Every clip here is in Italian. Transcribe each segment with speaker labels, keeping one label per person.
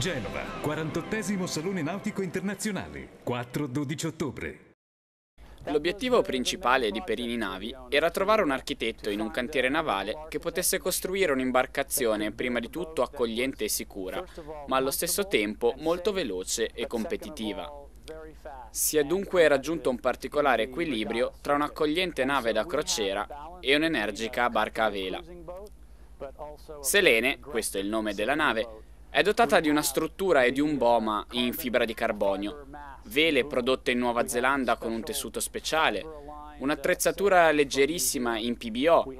Speaker 1: Genova, 48 Salone Nautico Internazionale, 4-12 ottobre. L'obiettivo principale di Perini Navi era trovare un architetto in un cantiere navale che potesse costruire un'imbarcazione prima di tutto accogliente e sicura, ma allo stesso tempo molto veloce e competitiva. Si è dunque raggiunto un particolare equilibrio tra un'accogliente nave da crociera e un'energica barca a vela. Selene, questo è il nome della nave, è dotata di una struttura e di un boma in fibra di carbonio, vele prodotte in Nuova Zelanda con un tessuto speciale, un'attrezzatura leggerissima in PBO,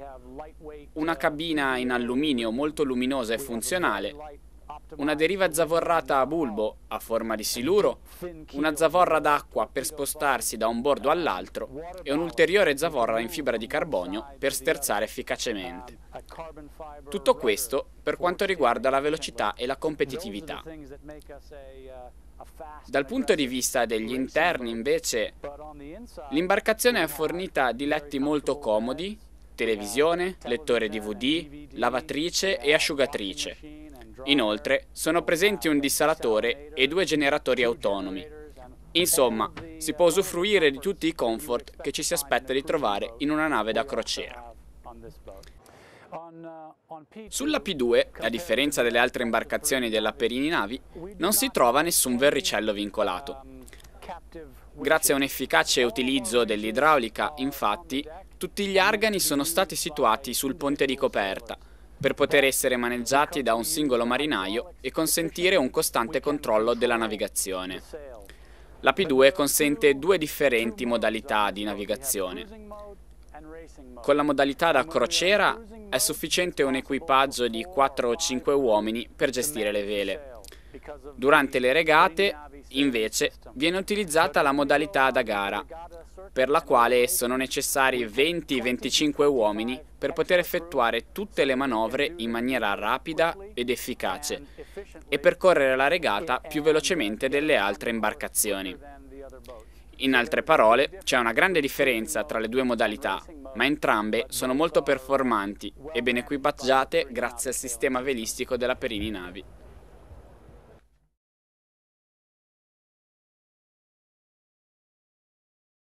Speaker 1: una cabina in alluminio molto luminosa e funzionale una deriva zavorrata a bulbo a forma di siluro, una zavorra d'acqua per spostarsi da un bordo all'altro e un'ulteriore zavorra in fibra di carbonio per sterzare efficacemente. Tutto questo per quanto riguarda la velocità e la competitività. Dal punto di vista degli interni, invece, l'imbarcazione è fornita di letti molto comodi, televisione, lettore DVD, lavatrice e asciugatrice Inoltre sono presenti un dissalatore e due generatori autonomi. Insomma, si può usufruire di tutti i comfort che ci si aspetta di trovare in una nave da crociera. Sulla P2, a differenza delle altre imbarcazioni della Perini Navi, non si trova nessun verricello vincolato. Grazie a un efficace utilizzo dell'idraulica, infatti, tutti gli argani sono stati situati sul ponte di coperta, per poter essere maneggiati da un singolo marinaio e consentire un costante controllo della navigazione. La P2 consente due differenti modalità di navigazione. Con la modalità da crociera è sufficiente un equipaggio di 4 o 5 uomini per gestire le vele. Durante le regate, invece, viene utilizzata la modalità da gara, per la quale sono necessari 20-25 uomini per poter effettuare tutte le manovre in maniera rapida ed efficace e percorrere la regata più velocemente delle altre imbarcazioni. In altre parole, c'è una grande differenza tra le due modalità, ma entrambe sono molto performanti e ben equipaggiate grazie al sistema velistico della Perini Navi.